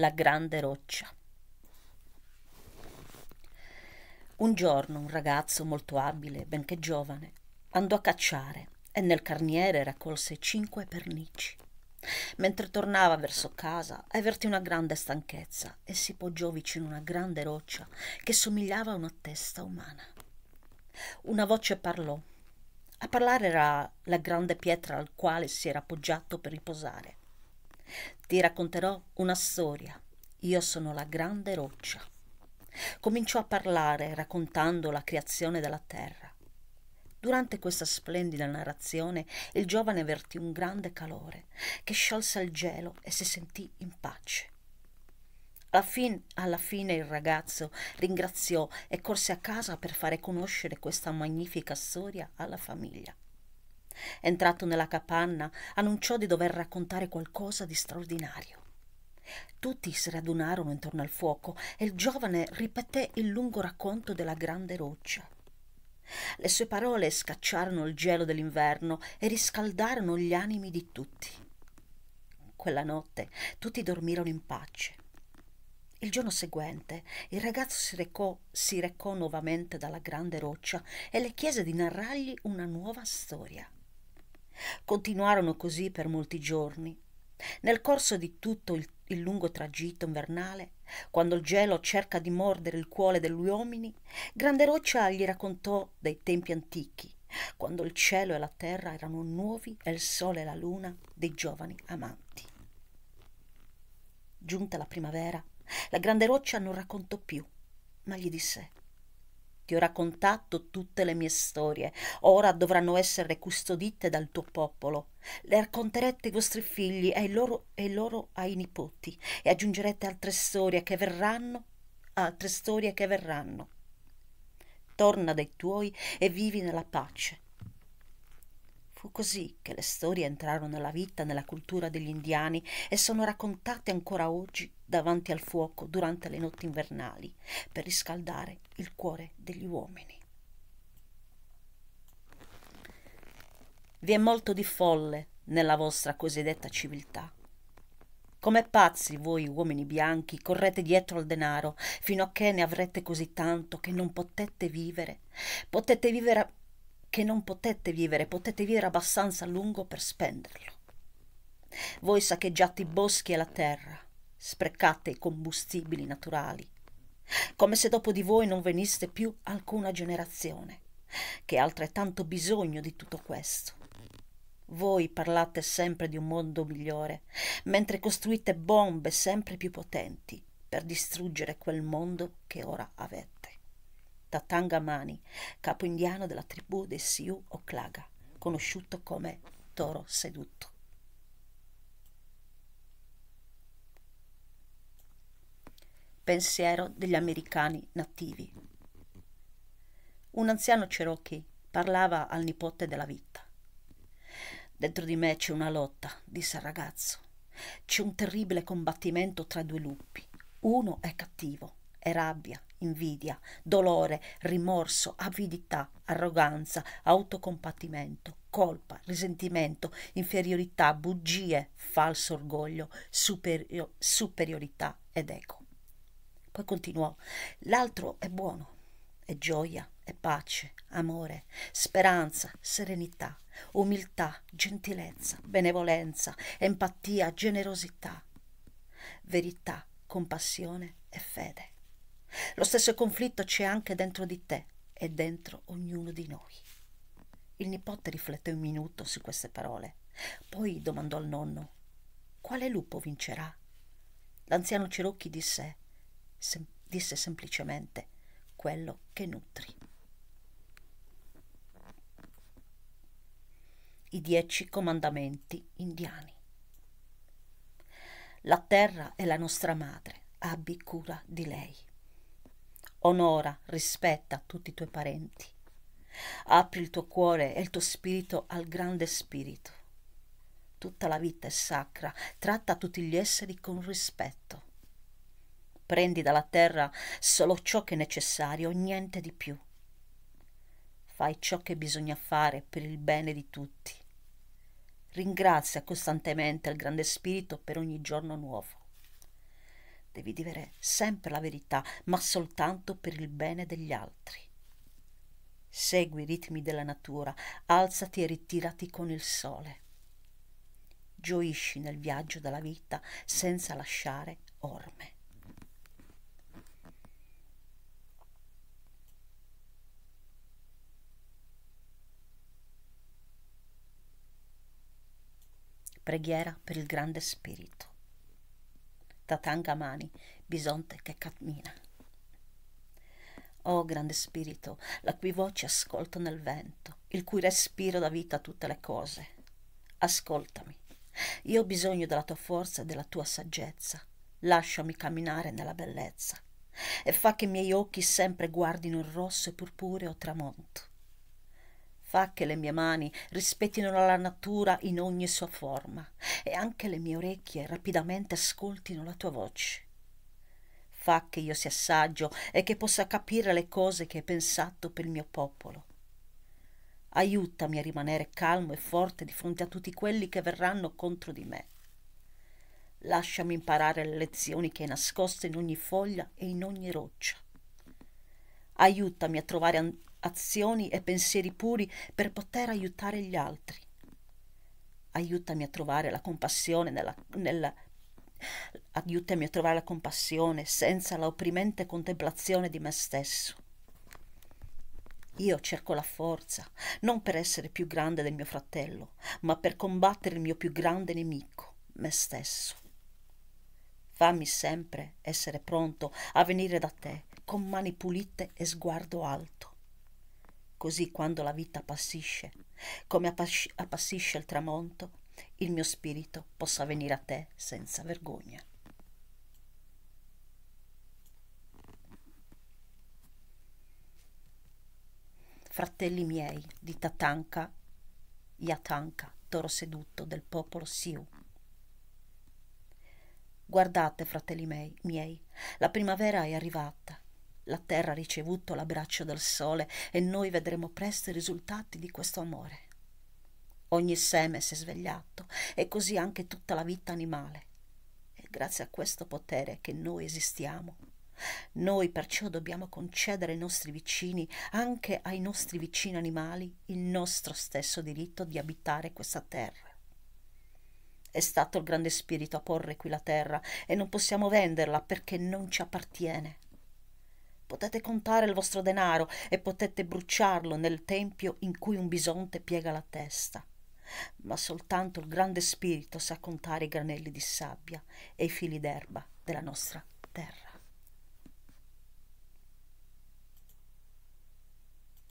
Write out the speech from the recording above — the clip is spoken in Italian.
la grande roccia. Un giorno un ragazzo molto abile, benché giovane, andò a cacciare e nel carniere raccolse cinque pernici. Mentre tornava verso casa, avvertì una grande stanchezza e si poggiò vicino a una grande roccia che somigliava a una testa umana. Una voce parlò. A parlare era la grande pietra al quale si era appoggiato per riposare. Ti racconterò una storia. Io sono la grande roccia. Cominciò a parlare raccontando la creazione della terra. Durante questa splendida narrazione il giovane avvertì un grande calore che sciolse il gelo e si sentì in pace. Alla fine, alla fine, il ragazzo ringraziò e corse a casa per fare conoscere questa magnifica storia alla famiglia. Entrato nella capanna, annunciò di dover raccontare qualcosa di straordinario. Tutti si radunarono intorno al fuoco e il giovane ripeté il lungo racconto della grande roccia. Le sue parole scacciarono il gelo dell'inverno e riscaldarono gli animi di tutti. Quella notte tutti dormirono in pace. Il giorno seguente il ragazzo si recò, si recò nuovamente dalla grande roccia e le chiese di narrargli una nuova storia. Continuarono così per molti giorni. Nel corso di tutto il, il lungo tragitto invernale, quando il gelo cerca di mordere il cuore degli uomini, Grande Roccia gli raccontò dei tempi antichi, quando il cielo e la terra erano nuovi e il sole e la luna dei giovani amanti. Giunta la primavera, la Grande Roccia non raccontò più, ma gli disse ti ho raccontato tutte le mie storie, ora dovranno essere custodite dal tuo popolo. Le racconterete ai vostri figli e loro, loro ai nipoti, e aggiungerete altre storie che verranno, altre storie che verranno. Torna dai tuoi e vivi nella pace Fu così che le storie entrarono nella vita, nella cultura degli indiani e sono raccontate ancora oggi davanti al fuoco durante le notti invernali per riscaldare il cuore degli uomini. Vi è molto di folle nella vostra cosiddetta civiltà. Come pazzi voi uomini bianchi correte dietro al denaro fino a che ne avrete così tanto che non potete vivere. Potete vivere che non potete vivere, potete vivere abbastanza a lungo per spenderlo. Voi saccheggiate i boschi e la terra, sprecate i combustibili naturali, come se dopo di voi non venisse più alcuna generazione, che ha altrettanto bisogno di tutto questo. Voi parlate sempre di un mondo migliore, mentre costruite bombe sempre più potenti per distruggere quel mondo che ora avete. Tatangamani, capo indiano della tribù dei Sioux Oklaga, conosciuto come Toro Seduto. Pensiero degli americani nativi. Un anziano Cherokee parlava al nipote della vita. Dentro di me c'è una lotta, disse il ragazzo. C'è un terribile combattimento tra due lupi. Uno è cattivo, e rabbia, invidia, dolore, rimorso, avidità, arroganza, autocompatimento, colpa, risentimento, inferiorità, bugie, falso orgoglio, superio- superiorità ed ego. Poi continuò, l'altro è buono, è gioia, è pace, amore, speranza, serenità, umiltà, gentilezza, benevolenza, empatia, generosità, verità, compassione e fede. Lo stesso conflitto c'è anche dentro di te e dentro ognuno di noi. Il nipote riflette un minuto su queste parole, poi domandò al nonno quale lupo vincerà? L'anziano Cerocchi disse, sem- disse semplicemente quello che nutri. I dieci comandamenti indiani. La terra è la nostra madre, abbi cura di lei onora, rispetta tutti i tuoi parenti. Apri il tuo cuore e il tuo spirito al grande spirito. Tutta la vita è sacra, tratta tutti gli esseri con rispetto. Prendi dalla terra solo ciò che è necessario, niente di più. Fai ciò che bisogna fare per il bene di tutti. Ringrazia costantemente il grande spirito per ogni giorno nuovo devi dire sempre la verità, ma soltanto per il bene degli altri. Segui i ritmi della natura, alzati e ritirati con il sole. Gioisci nel viaggio della vita senza lasciare orme. Preghiera per il grande spirito. Tatankamani, bisonte che cammina. Oh grande spirito, la cui voce ascolto nel vento, il cui respiro dà vita a tutte le cose. Ascoltami. Io ho bisogno della tua forza e della tua saggezza. Lasciami camminare nella bellezza e fa che i miei occhi sempre guardino il rosso e purpureo tramonto. Fa che le mie mani rispettino la natura in ogni sua forma e anche le mie orecchie rapidamente ascoltino la tua voce. Fa che io sia saggio e che possa capire le cose che hai pensato per il mio popolo. Aiutami a rimanere calmo e forte di fronte a tutti quelli che verranno contro di me. Lasciami imparare le lezioni che hai nascoste in ogni foglia e in ogni roccia aiutami a trovare azioni e pensieri puri per poter aiutare gli altri. Aiutami a trovare la compassione nella, nella aiutami a trovare la compassione senza la opprimente contemplazione di me stesso. Io cerco la forza, non per essere più grande del mio fratello, ma per combattere il mio più grande nemico, me stesso. Fammi sempre essere pronto a venire da te con mani pulite e sguardo alto. Così quando la vita appassisce, come appassisce il tramonto, il mio spirito possa venire a te senza vergogna. Fratelli miei di Tatanka, Yatanka, toro seduto del popolo Siu. Guardate, fratelli miei, miei, la primavera è arrivata la terra ha ricevuto l'abbraccio del sole e noi vedremo presto i risultati di questo amore. Ogni seme si è svegliato e così anche tutta la vita animale. È grazie a questo potere che noi esistiamo. Noi perciò dobbiamo concedere ai nostri vicini, anche ai nostri vicini animali, il nostro stesso diritto di abitare questa terra. È stato il grande spirito a porre qui la terra e non possiamo venderla perché non ci appartiene. Potete contare il vostro denaro e potete bruciarlo nel tempio in cui un bisonte piega la testa. Ma soltanto il grande spirito sa contare i granelli di sabbia e i fili d'erba della nostra terra.